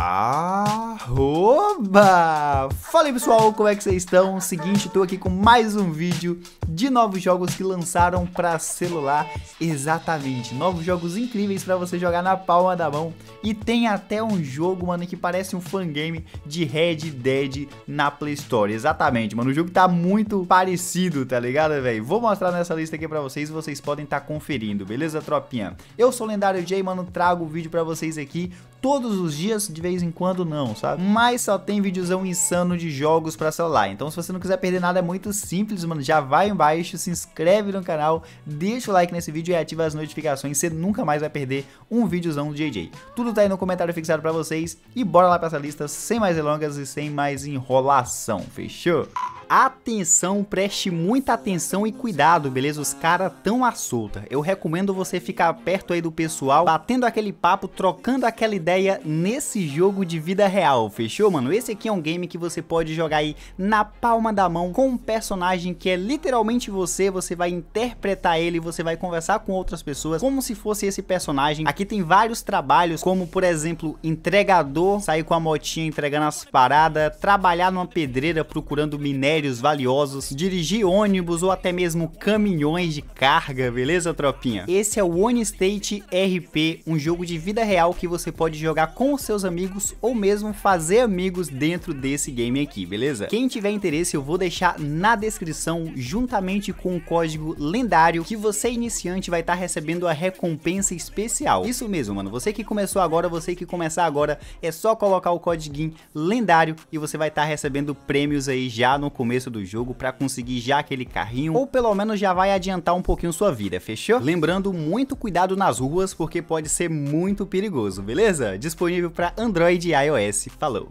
Ah, whoa! Oba! Fala aí pessoal, como é que vocês estão? Seguinte, tô aqui com mais um vídeo de novos jogos que lançaram para celular, exatamente, novos jogos incríveis para você jogar na palma da mão e tem até um jogo, mano, que parece um fangame de Red Dead na Play Store, exatamente, mano, o jogo tá muito parecido, tá ligado, velho? Vou mostrar nessa lista aqui para vocês, vocês podem estar tá conferindo, beleza, tropinha? Eu sou o Lendário J, mano, trago o vídeo para vocês aqui todos os dias, de vez em quando não, sabe? Mas só tem videozão insano de jogos para celular. Então se você não quiser perder nada é muito simples, mano, já vai embaixo, se inscreve no canal, deixa o like nesse vídeo e ativa as notificações, você nunca mais vai perder um videozão do JJ. Tudo tá aí no comentário fixado para vocês e bora lá para essa lista sem mais delongas e sem mais enrolação. Fechou? atenção, preste muita atenção e cuidado, beleza? Os caras tão à solta. Eu recomendo você ficar perto aí do pessoal, batendo aquele papo, trocando aquela ideia nesse jogo de vida real, fechou, mano? Esse aqui é um game que você pode jogar aí na palma da mão com um personagem que é literalmente você, você vai interpretar ele, você vai conversar com outras pessoas como se fosse esse personagem. Aqui tem vários trabalhos, como por exemplo, entregador, sair com a motinha entregando as paradas, trabalhar numa pedreira procurando minério minérios valiosos, dirigir ônibus ou até mesmo caminhões de carga, beleza, tropinha? Esse é o One State RP, um jogo de vida real que você pode jogar com os seus amigos ou mesmo fazer amigos dentro desse game aqui, beleza? Quem tiver interesse, eu vou deixar na descrição, juntamente com o um código lendário, que você iniciante vai estar tá recebendo a recompensa especial. Isso mesmo, mano, você que começou agora, você que começar agora, é só colocar o código lendário e você vai estar tá recebendo prêmios aí já no começo começo do jogo para conseguir já aquele carrinho, ou pelo menos já vai adiantar um pouquinho sua vida, fechou? Lembrando, muito cuidado nas ruas, porque pode ser muito perigoso, beleza? Disponível para Android e iOS. Falou!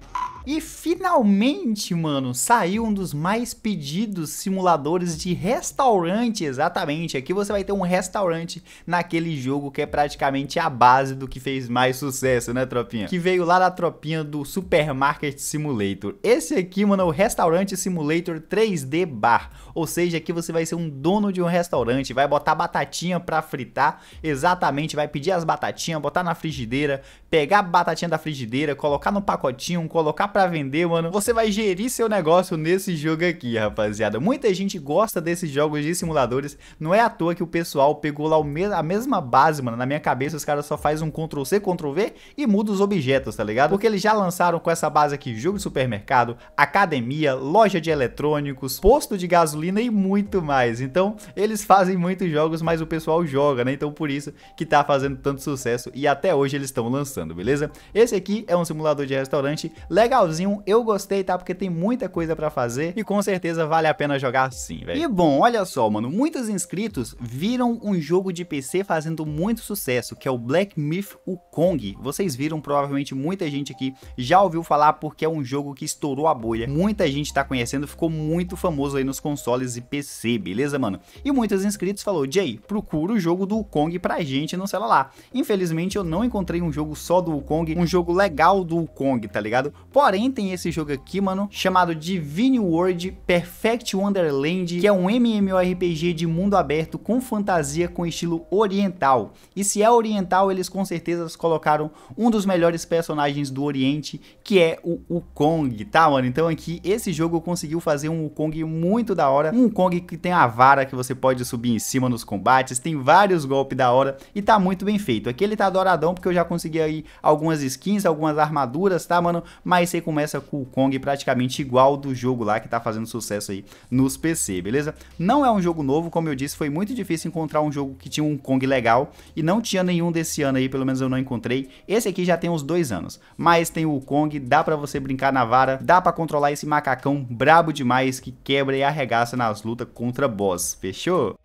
E finalmente, mano, saiu um dos mais pedidos simuladores de restaurante, exatamente. Aqui você vai ter um restaurante naquele jogo que é praticamente a base do que fez mais sucesso, né, tropinha? Que veio lá da tropinha do Supermarket Simulator. Esse aqui, mano, é o Restaurante Simulator 3D Bar ou seja, aqui você vai ser um dono de um restaurante, vai botar batatinha para fritar, exatamente, vai pedir as batatinhas, botar na frigideira, pegar a batatinha da frigideira, colocar no pacotinho, colocar para vender, mano. Você vai gerir seu negócio nesse jogo aqui, rapaziada. Muita gente gosta desses jogos de simuladores, não é à toa que o pessoal pegou lá a mesma base, mano. Na minha cabeça os caras só faz um Ctrl C, Ctrl V e muda os objetos, tá ligado? Porque eles já lançaram com essa base aqui jogo de supermercado, academia, loja de eletrônicos, posto de gasolina nem e muito mais. Então, eles fazem muitos jogos, mas o pessoal joga, né? Então, por isso que tá fazendo tanto sucesso e até hoje eles estão lançando, beleza? Esse aqui é um simulador de restaurante legalzinho, eu gostei, tá? Porque tem muita coisa para fazer e com certeza vale a pena jogar sim, velho. E bom, olha só, mano, muitos inscritos viram um jogo de PC fazendo muito sucesso, que é o Black Myth Wukong. Vocês viram, provavelmente muita gente aqui já ouviu falar porque é um jogo que estourou a bolha. Muita gente tá conhecendo, ficou muito famoso aí nos consoles e PC, beleza, mano? E muitos inscritos falou, Jay, procura o jogo do Kong pra gente no celular. Infelizmente eu não encontrei um jogo só do Kong, um jogo legal do Kong, tá ligado? Porém tem esse jogo aqui, mano, chamado Divine World Perfect Wonderland, que é um MMORPG de mundo aberto com fantasia com estilo oriental. E se é oriental, eles com certeza colocaram um dos melhores personagens do Oriente, que é o Kong, tá, mano? Então aqui esse jogo conseguiu fazer um Kong muito da hora hora. Um Kong que tem a vara que você pode subir em cima nos combates, tem vários golpes da hora e tá muito bem feito. Aqui ele tá douradão porque eu já consegui aí algumas skins, algumas armaduras, tá, mano? Mas você começa com o Kong praticamente igual do jogo lá que tá fazendo sucesso aí nos PC, beleza? Não é um jogo novo, como eu disse, foi muito difícil encontrar um jogo que tinha um Kong legal e não tinha nenhum desse ano aí, pelo menos eu não encontrei. Esse aqui já tem uns dois anos, mas tem o Kong, dá pra você brincar na vara, dá pra controlar esse macacão brabo demais que quebra e arregaça graça nas lutas contra boss, fechou?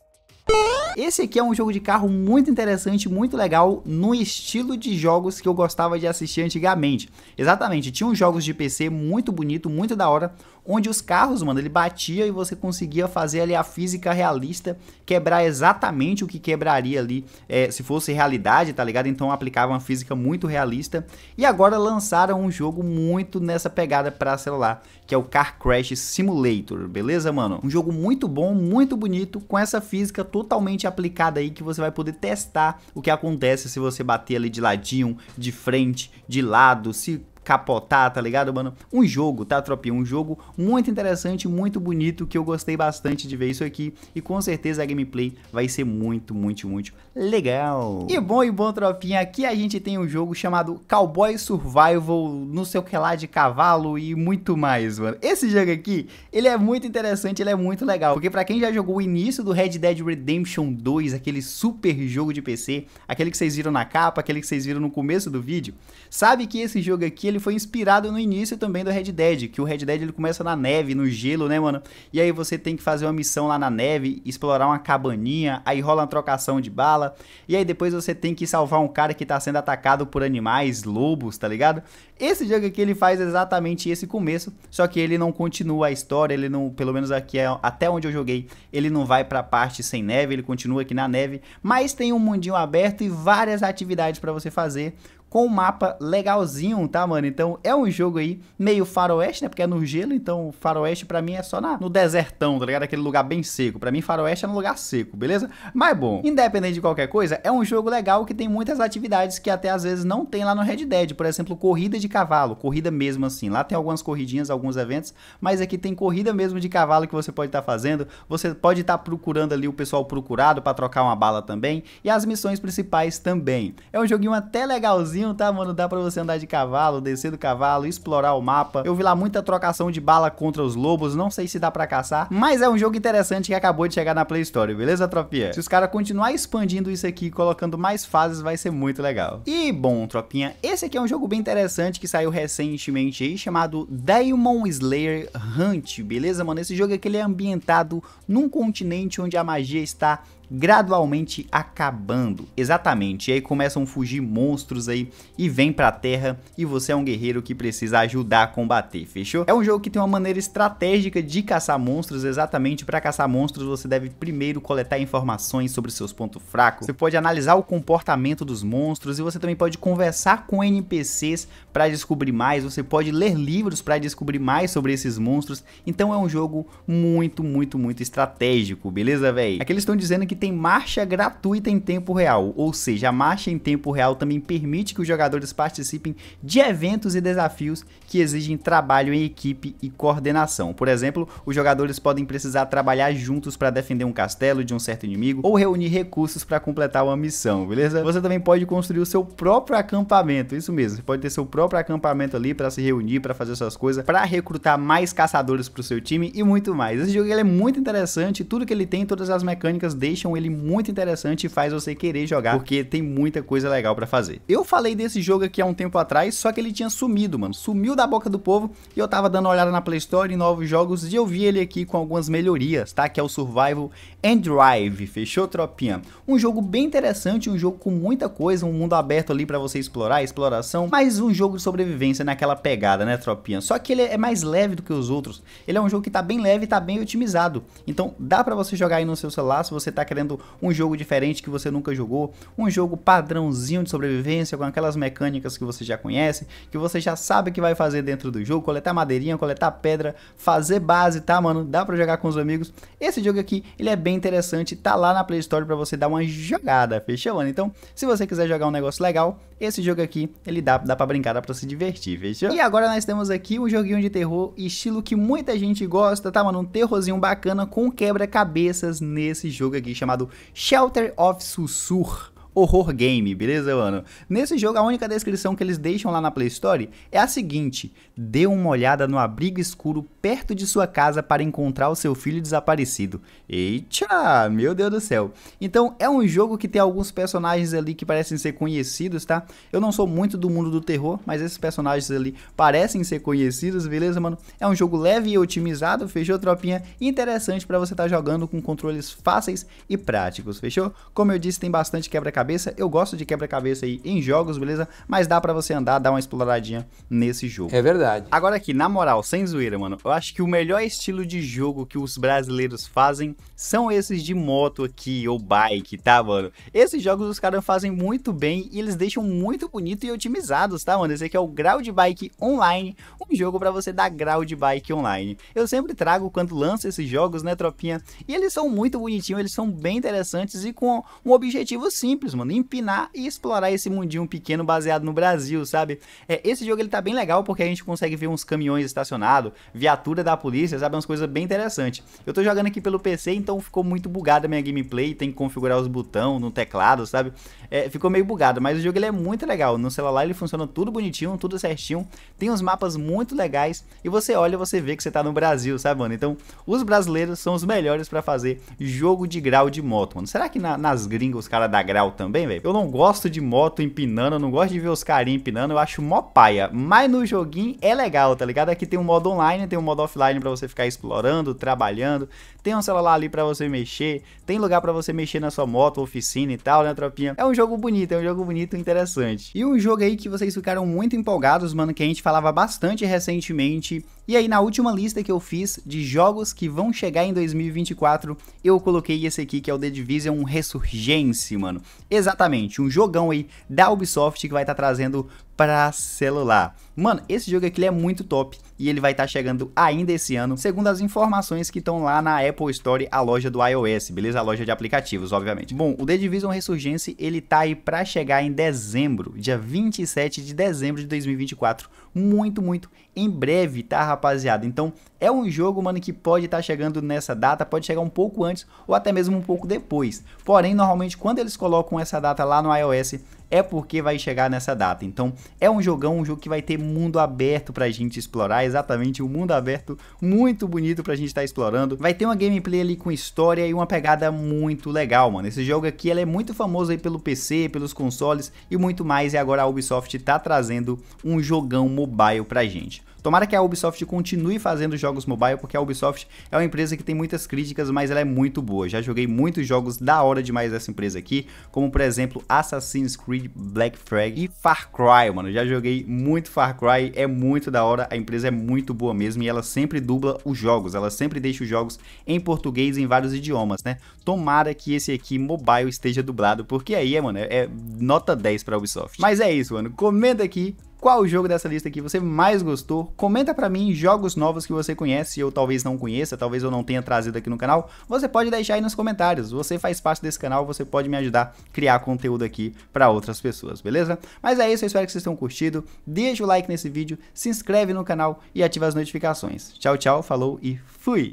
Esse aqui é um jogo de carro muito interessante, muito legal, no estilo de jogos que eu gostava de assistir antigamente. Exatamente, tinha uns jogos de PC muito bonito, muito da hora, onde os carros, mano, ele batia e você conseguia fazer ali a física realista quebrar exatamente o que quebraria ali é, se fosse realidade, tá ligado? Então aplicava uma física muito realista. E agora lançaram um jogo muito nessa pegada para celular, que é o Car Crash Simulator, beleza, mano? Um jogo muito bom, muito bonito, com essa física totalmente aplicada aí que você vai poder testar o que acontece se você bater ali de ladinho, de frente, de lado, se capotar, tá ligado, mano? Um jogo, tá, tropinha? Um jogo muito interessante, muito bonito, que eu gostei bastante de ver isso aqui. E com certeza a gameplay vai ser muito, muito, muito legal. E bom, e bom, tropinha, aqui a gente tem um jogo chamado Cowboy Survival, não sei o que lá, de cavalo e muito mais, mano. Esse jogo aqui, ele é muito interessante, ele é muito legal. Porque pra quem já jogou o início do Red Dead Redemption 2, aquele super jogo de PC, aquele que vocês viram na capa, aquele que vocês viram no começo do vídeo, sabe que esse jogo aqui, ele foi inspirado no início também do Red Dead, que o Red Dead ele começa na neve, no gelo, né, mano? E aí você tem que fazer uma missão lá na neve, explorar uma cabaninha, aí rola uma trocação de bala, e aí depois você tem que salvar um cara que tá sendo atacado por animais, lobos, tá ligado? Esse jogo aqui ele faz exatamente esse começo, só que ele não continua a história, ele não, pelo menos aqui é, até onde eu joguei, ele não vai pra parte sem neve, ele continua aqui na neve, mas tem um mundinho aberto e várias atividades para você fazer, com um mapa legalzinho, tá, mano? Então é um jogo aí meio faroeste, né? Porque é no gelo, então faroeste para mim é só na, no desertão, tá ligado? Aquele lugar bem seco. Para mim, faroeste é um lugar seco, beleza? Mas bom, independente de qualquer coisa, é um jogo legal que tem muitas atividades que até às vezes não tem lá no Red Dead. Por exemplo, corrida de cavalo, corrida mesmo assim. Lá tem algumas corridinhas, alguns eventos, mas aqui tem corrida mesmo de cavalo que você pode estar tá fazendo. Você pode estar tá procurando ali o pessoal procurado para trocar uma bala também. E as missões principais também. É um joguinho até legalzinho rapidinho, tá, mano? Dá pra você andar de cavalo, descer do cavalo, explorar o mapa. Eu vi lá muita trocação de bala contra os lobos, não sei se dá pra caçar, mas é um jogo interessante que acabou de chegar na Play Store, beleza, tropinha? Se os caras continuar expandindo isso aqui e colocando mais fases, vai ser muito legal. E, bom, tropinha, esse aqui é um jogo bem interessante que saiu recentemente aí, chamado Demon Slayer Hunt, beleza, mano? Esse jogo aqui, ele é ambientado num continente onde a magia está gradualmente acabando. Exatamente. E aí começam a fugir monstros aí e vem pra terra e você é um guerreiro que precisa ajudar a combater, fechou? É um jogo que tem uma maneira estratégica de caçar monstros, exatamente. Para caçar monstros, você deve primeiro coletar informações sobre seus pontos fracos. Você pode analisar o comportamento dos monstros e você também pode conversar com NPCs para descobrir mais. Você pode ler livros para descobrir mais sobre esses monstros. Então é um jogo muito, muito, muito estratégico, beleza, velho? Aqui eles estão dizendo que tem marcha gratuita em tempo real, ou seja, a marcha em tempo real também permite que os jogadores participem de eventos e desafios que exigem trabalho em equipe e coordenação. Por exemplo, os jogadores podem precisar trabalhar juntos para defender um castelo de um certo inimigo ou reunir recursos para completar uma missão, beleza? Você também pode construir o seu próprio acampamento, isso mesmo, você pode ter seu próprio acampamento ali para se reunir, para fazer suas coisas, para recrutar mais caçadores para o seu time e muito mais. Esse jogo ele é muito interessante, tudo que ele tem, todas as mecânicas deixam deixam ele muito interessante e faz você querer jogar, porque tem muita coisa legal para fazer. Eu falei desse jogo aqui há um tempo atrás, só que ele tinha sumido, mano. Sumiu da boca do povo e eu tava dando uma olhada na Play Store e novos jogos e eu vi ele aqui com algumas melhorias, tá? Que é o Survival and Drive, fechou, tropinha? Um jogo bem interessante, um jogo com muita coisa, um mundo aberto ali para você explorar, exploração, mas um jogo de sobrevivência naquela pegada, né, tropinha? Só que ele é mais leve do que os outros. Ele é um jogo que tá bem leve e tá bem otimizado. Então, dá para você jogar aí no seu celular se você tá querendo um jogo diferente que você nunca jogou, um jogo padrãozinho de sobrevivência com aquelas mecânicas que você já conhece, que você já sabe que vai fazer dentro do jogo, coletar madeirinha, coletar pedra, fazer base, tá, mano? Dá para jogar com os amigos. Esse jogo aqui, ele é bem interessante, tá lá na Play Store para você dar uma jogada, fechou, mano? Então, se você quiser jogar um negócio legal, esse jogo aqui, ele dá, dá pra brincar, dá pra se divertir, fechou? E agora nós temos aqui um joguinho de terror, estilo que muita gente gosta, tá, mano? Um terrorzinho bacana com quebra-cabeças nesse jogo aqui, chamado Shelter of Sussur. Horror Game, beleza, mano? Nesse jogo, a única descrição que eles deixam lá na Play Store é a seguinte: dê uma olhada no abrigo escuro perto de sua casa para encontrar o seu filho desaparecido. Eita, meu Deus do céu. Então, é um jogo que tem alguns personagens ali que parecem ser conhecidos, tá? Eu não sou muito do mundo do terror, mas esses personagens ali parecem ser conhecidos, beleza, mano? É um jogo leve e otimizado, fechou, tropinha? Interessante para você estar tá jogando com controles fáceis e práticos, fechou? Como eu disse, tem bastante quebra-cabeça quebra-cabeça. Eu gosto de quebra-cabeça aí em jogos, beleza? Mas dá para você andar, dar uma exploradinha nesse jogo. É verdade. Agora aqui, na moral, sem zoeira, mano, eu acho que o melhor estilo de jogo que os brasileiros fazem são esses de moto aqui, ou bike, tá, mano? Esses jogos os caras fazem muito bem e eles deixam muito bonito e otimizados, tá, mano? Esse aqui é o Grau de Bike Online, um jogo para você dar grau de bike online. Eu sempre trago quando lança esses jogos, né, tropinha? E eles são muito bonitinhos, eles são bem interessantes e com um objetivo simples, brasileiros, mano, empinar e explorar esse mundinho pequeno baseado no Brasil, sabe? É, esse jogo ele tá bem legal porque a gente consegue ver uns caminhões estacionados, viatura da polícia, sabe? Umas coisas bem interessantes. Eu tô jogando aqui pelo PC, então ficou muito bugada a minha gameplay, tem que configurar os botões no teclado, sabe? É, ficou meio bugado, mas o jogo ele é muito legal. No celular ele funciona tudo bonitinho, tudo certinho, tem uns mapas muito legais e você olha você vê que você tá no Brasil, sabe, mano? Então, os brasileiros são os melhores para fazer jogo de grau de moto, mano. Será que na, nas gringas os caras da grau também, velho. Eu não gosto de moto empinando, eu não gosto de ver os carinhos empinando, eu acho mó paia. Mas no joguinho é legal, tá ligado? Aqui tem um modo online, tem um modo offline para você ficar explorando, trabalhando, tem um celular ali para você mexer, tem lugar para você mexer na sua moto, oficina e tal, né, tropinha? É um jogo bonito, é um jogo bonito e interessante. E um jogo aí que vocês ficaram muito empolgados, mano, que a gente falava bastante recentemente. E aí na última lista que eu fiz de jogos que vão chegar em 2024, eu coloquei esse aqui que é o The Division Resurgence, mano. Exatamente, um jogão aí da Ubisoft que vai estar tá trazendo para celular. Mano, esse jogo aqui é muito top e ele vai estar tá chegando ainda esse ano, segundo as informações que estão lá na Apple Store, a loja do iOS, beleza? A loja de aplicativos, obviamente. Bom, o The Division Resurgence, ele tá aí para chegar em dezembro, dia 27 de dezembro de 2024. Muito, muito em breve, tá, rapaziada? Então, é um jogo, mano, que pode estar tá chegando nessa data, pode chegar um pouco antes ou até mesmo um pouco depois. Porém, normalmente quando eles colocam essa data lá no iOS, é porque vai chegar nessa data. Então é um jogão, um jogo que vai ter mundo aberto pra gente explorar, exatamente um mundo aberto muito bonito pra gente estar tá explorando. Vai ter uma gameplay ali com história e uma pegada muito legal, mano. Esse jogo aqui ele é muito famoso aí pelo PC, pelos consoles e muito mais. E agora a Ubisoft tá trazendo um jogão mobile pra gente. Tomara que a Ubisoft continue fazendo jogos mobile, porque a Ubisoft é uma empresa que tem muitas críticas, mas ela é muito boa. Já joguei muitos jogos da hora demais dessa empresa aqui, como por exemplo Assassin's Creed Black Flag e Far Cry, mano. Já joguei muito Far Cry, é muito da hora, a empresa é muito boa mesmo e ela sempre dubla os jogos, ela sempre deixa os jogos em português em vários idiomas, né? Tomara que esse aqui mobile esteja dublado, porque aí, é, mano, é, é nota 10 pra Ubisoft. Mas é isso, mano. Comenta aqui qual jogo dessa lista aqui você mais gostou. Comenta para mim jogos novos que você conhece ou talvez não conheça, talvez eu não tenha trazido aqui no canal. Você pode deixar aí nos comentários. Você faz parte desse canal, você pode me ajudar a criar conteúdo aqui para outras pessoas, beleza? Mas é isso, eu espero que vocês tenham curtido. Deixa o like nesse vídeo, se inscreve no canal e ativa as notificações. Tchau, tchau, falou e fui!